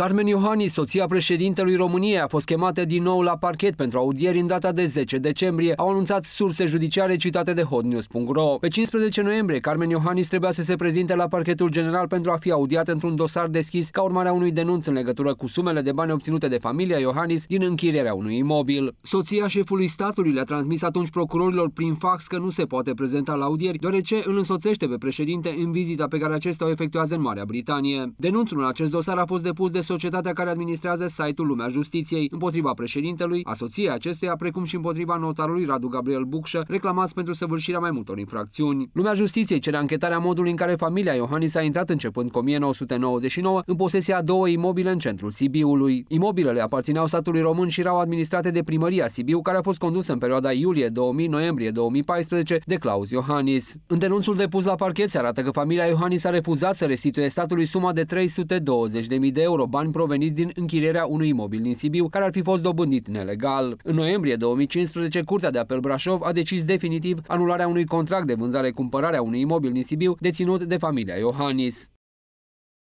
Carmen Iohannis, soția președintelui României, a fost chemată din nou la parchet pentru audieri în data de 10 decembrie, au anunțat surse judiciare citate de hotnews.ro. Pe 15 noiembrie, Carmen Iohannis trebuia să se prezinte la parchetul general pentru a fi audiat într-un dosar deschis ca urmare a unui denunț în legătură cu sumele de bani obținute de familia Iohannis din închirierea unui imobil. Soția șefului statului le-a transmis atunci procurorilor prin fax că nu se poate prezenta la audieri, deoarece îl însoțește pe președinte în vizita pe care acesta o efectuează în Marea Britanie. Denunțul în acest dosar a fost depus de societatea care administrează site-ul Lumea Justiției, împotriva președintelui, soției acesteia precum și împotriva notarului Radu Gabriel Bucșă, reclamați pentru săvârșirea mai multor infracțiuni. Lumea Justiției cere anchetarea modului în care familia Iohannis a intrat începând cu 1999 în posesia a două imobile în centrul Sibiului. Imobilele aparțineau statului român și erau administrate de primăria Sibiu, care a fost condusă în perioada iulie 2000-noiembrie 2014 de Claus Iohannis. În denunțul depus la parchet se arată că familia Iohannis a refuzat să restituie statului suma de 320.000 de euro bani proveniți din închirierea unui imobil din Sibiu, care ar fi fost dobândit nelegal. În noiembrie 2015, Curtea de Apel Brașov a decis definitiv anularea unui contract de vânzare-cumpărare a unui imobil din Sibiu deținut de familia Iohannis.